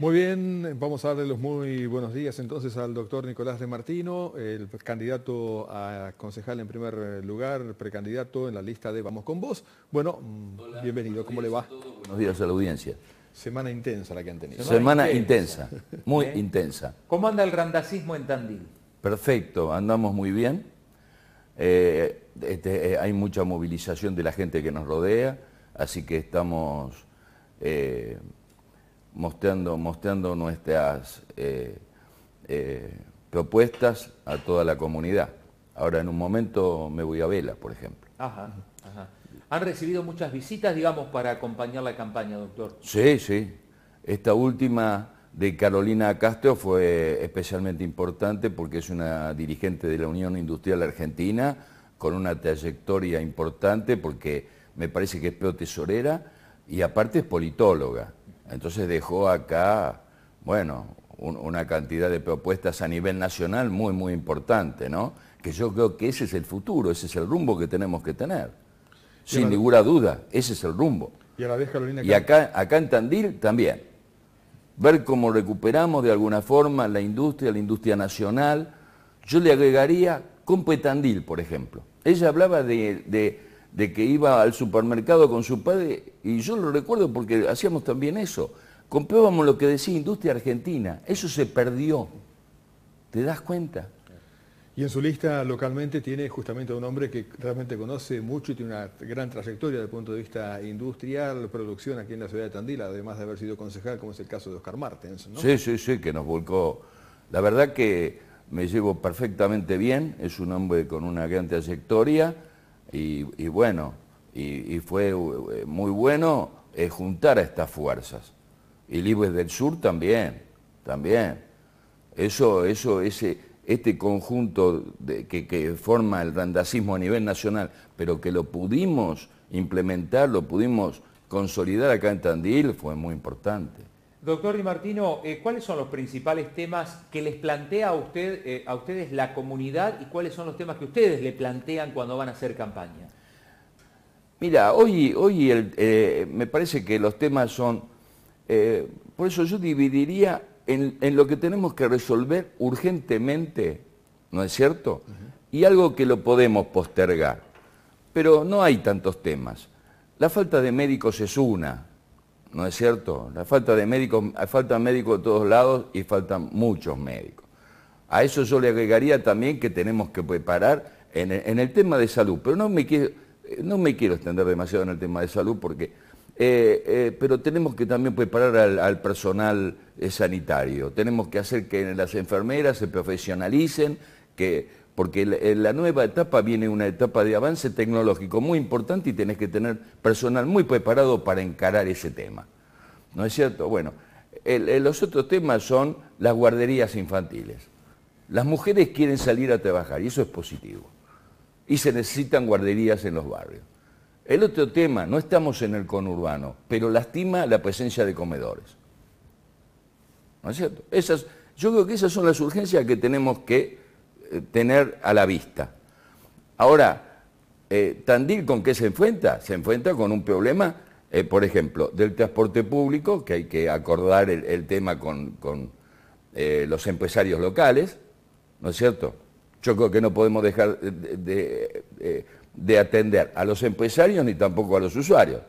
Muy bien, vamos a darle los muy buenos días entonces al doctor Nicolás de Martino, el candidato a concejal en primer lugar, precandidato en la lista de Vamos con Vos. Bueno, mm, bienvenido, ¿cómo le va? Buenos días a la audiencia. Semana intensa la que han tenido. Semana, intensa, muy ¿Eh? intensa. ¿Cómo anda el randacismo en Tandil? Perfecto, andamos muy bien. Eh, este, eh, hay mucha movilización de la gente que nos rodea, así que estamos mostrando, mostrando nuestras eh, eh, propuestas a toda la comunidad. Ahora en un momento me voy a Vela, por ejemplo. Ajá, ¿Han recibido muchas visitas, digamos, para acompañar la campaña, doctor? Sí, sí. Esta última de Carolina Castro fue especialmente importante porque es una dirigente de la Unión Industrial Argentina con una trayectoria importante porque me parece que es pro tesorera y aparte es politóloga. Entonces dejó acá, bueno, una cantidad de propuestas a nivel nacional muy, muy importante, ¿no? Que yo creo que ese es el futuro, ese es el rumbo que tenemos que tener. Sin ninguna duda, ese es el rumbo. Y, acá, en Tandil también. Ver cómo recuperamos de alguna forma la industria, la industria nacional. Yo le agregaría con Tandil, por ejemplo. Ella hablaba de de que iba al supermercado con su padre, y yo lo recuerdo porque hacíamos también eso, comprábamos lo que decía industria argentina, eso se perdió, ¿te das cuenta? Y en su lista localmente tiene justamente a un hombre que realmente conoce mucho y tiene una gran trayectoria desde el punto de vista industrial, producción aquí en la ciudad de Tandil, además de haber sido concejal, como es el caso de Oscar Martens. Sí, sí, sí, que nos volcó. La verdad que me llevo perfectamente bien, es un hombre con una gran trayectoria y, bueno, y, fue eh, muy bueno eh, juntar a estas fuerzas. Y Libres del Sur también, también. Eso, eso, ese, este conjunto que, que, forma el randacismo a nivel nacional, pero que lo pudimos implementar, lo pudimos consolidar acá en Tandil, fue muy importante. Doctor Di Martino, eh, ¿cuáles son los principales temas que les plantea a, usted, eh, a ustedes la comunidad y cuáles son los temas que ustedes le plantean cuando van a hacer campaña? Mira, hoy, hoy eh, me parece que los temas son, por eso yo dividiría en, lo que tenemos que resolver urgentemente, ¿no es cierto? Y algo que lo podemos postergar. Pero no hay tantos temas. La falta de médicos es una, ¿no es cierto? La falta de médicos, falta médicos de todos lados y faltan muchos médicos. A eso yo le agregaría también que tenemos que preparar en, el tema de salud, pero no me quiero, eh, no me quiero extender demasiado en el tema de salud porque... Eh, eh, pero tenemos que también preparar al, personal sanitario, tenemos que hacer que las enfermeras se profesionalicen, que porque en eh, la nueva etapa viene una etapa de avance tecnológico muy importante y tenés que tener personal muy preparado para encarar ese tema. ¿No es cierto? Bueno, eh, los otros temas son las guarderías infantiles. Las mujeres quieren salir a trabajar y eso es positivo. Y se necesitan guarderías en los barrios. El otro tema, no estamos en el conurbano, pero lastima la presencia de comedores. ¿No es cierto? Esas, yo creo que esas son las urgencias que tenemos que eh, tener a la vista. Ahora, eh, Tandil con qué se enfrenta? Se enfrenta con un problema, eh, por ejemplo, del transporte público, que hay que acordar el, tema con, los empresarios locales, ¿no es cierto? Yo creo que no podemos dejar de atender a los empresarios ni tampoco a los usuarios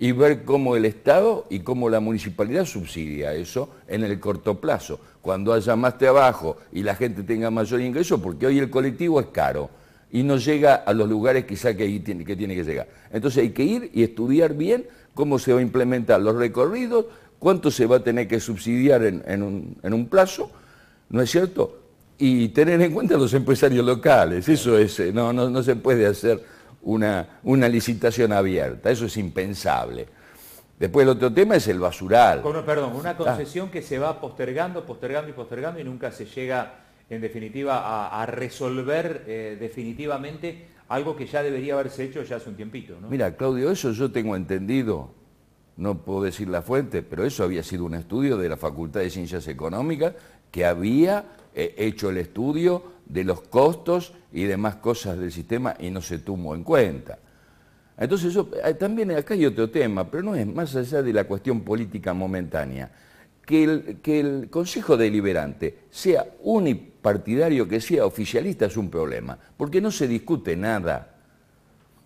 y ver cómo el Estado y cómo la municipalidad subsidia eso en el corto plazo. Cuando haya más trabajo y la gente tenga mayor ingreso, porque hoy el colectivo es caro y no llega a los lugares quizá que tiene, que tiene que llegar. Entonces hay que ir y estudiar bien cómo se va a implementar los recorridos, cuánto se va a tener que subsidiar en, un, plazo, ¿no es cierto? Y tener en cuenta los empresarios locales, eso es, eh, no, no, no se puede hacer una, licitación abierta. Eso es impensable. Después el otro tema es el basural. perdón, una ah. concesión que se va postergando, postergando y postergando y nunca se llega, en definitiva, a, resolver eh, definitivamente algo que ya debería haberse hecho ya hace un tiempito. Mira, Claudio, eso yo tengo entendido, no puedo decir la fuente, pero eso había sido un estudio de la Facultad de Ciencias Económicas que había hecho el estudio de los costos y demás cosas del sistema y no se tomó en cuenta. Entonces eh, también acá hay otro tema, pero no es más allá de la cuestión política momentánea. Que el, que el, Consejo Deliberante sea unipartidario, que sea oficialista, es un problema, porque no se discute nada.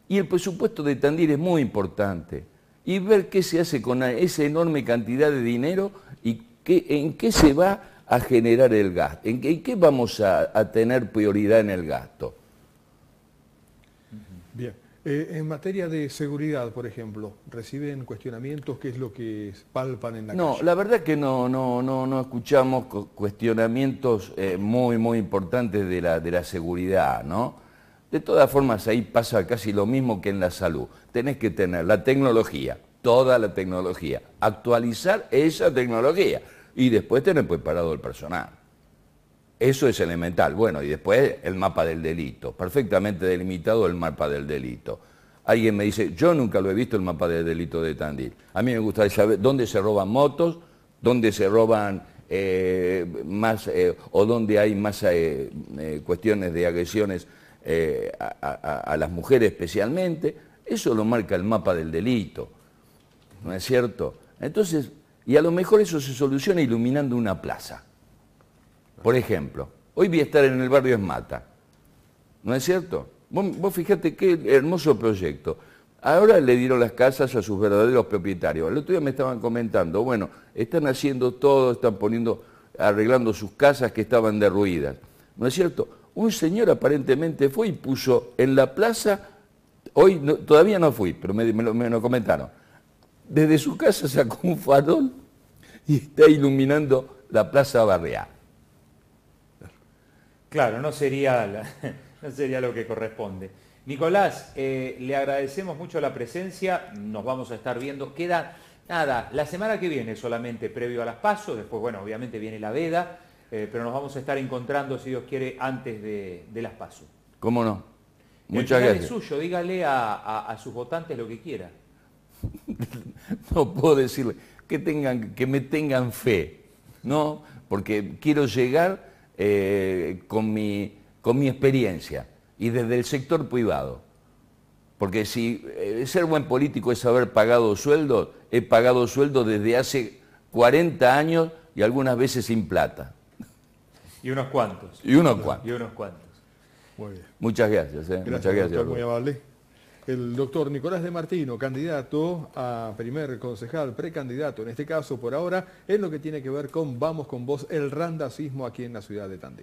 Y el presupuesto de Tandil es muy importante. Y ver qué se hace con esa enorme cantidad de dinero y en qué se va a generar el gasto? ¿En qué, vamos a, tener prioridad en el gasto? Bien. Eh, en materia de seguridad, por ejemplo, ¿reciben cuestionamientos? ¿Qué es lo que palpan en la No, la verdad es que no, no, no, escuchamos cuestionamientos eh, muy, muy importantes de la, de la seguridad, ¿no? De todas formas, ahí pasa casi lo mismo que en la salud. Tenés que tener la tecnología, toda la tecnología, actualizar esa tecnología y después tener preparado el personal. Eso es elemental. Bueno, y después el mapa del delito, perfectamente delimitado el mapa del delito. Alguien me dice, yo nunca lo he visto el mapa del delito de Tandil. A mí me gustaría saber dónde se roban motos, dónde se roban eh, más, eh, o dónde hay más eh, cuestiones de agresiones a, a las mujeres especialmente. Eso lo marca el mapa del delito, ¿no es cierto? Entonces, y a lo mejor eso se soluciona iluminando una plaza. Por ejemplo, hoy voy a estar en el barrio Esmata. ¿No es cierto? Vos, fíjate fijate qué hermoso proyecto. Ahora le dieron las casas a sus verdaderos propietarios. El otro día me estaban comentando, bueno, están haciendo todo, están poniendo, arreglando sus casas que estaban derruidas. ¿No es cierto? Un señor aparentemente fue y puso en la plaza, hoy todavía no fui, pero me lo comentaron, desde su casa sacó un farol y está iluminando la Plaza Barriá. Claro, no sería, no sería lo que corresponde. Nicolás, eh, le agradecemos mucho la presencia, nos vamos a estar viendo. Queda nada, la semana que viene solamente, previo a las pasos, después, bueno, obviamente viene la veda, eh, pero nos vamos a estar encontrando, si Dios quiere, antes de, las pasos. ¿Cómo no? Muchas gracias. Es suyo, dígale a, a sus votantes lo que quiera. no puedo decirle que, tengan, que me tengan fe, ¿no? Porque quiero llegar eh, con, mi, con mi experiencia y desde el sector privado. Porque si eh, ser buen político es haber pagado sueldos, he pagado sueldos desde hace 40 años y algunas veces sin plata. Y unos cuantos. Y unos cuantos. Y unos cuantos. Muchas gracias. ¿eh? Muchas gracias. El doctor Nicolás de Martino, candidato a primer concejal, precandidato en este caso por ahora, en lo que tiene que ver con Vamos con Vos, el randacismo aquí en la ciudad de Tandil.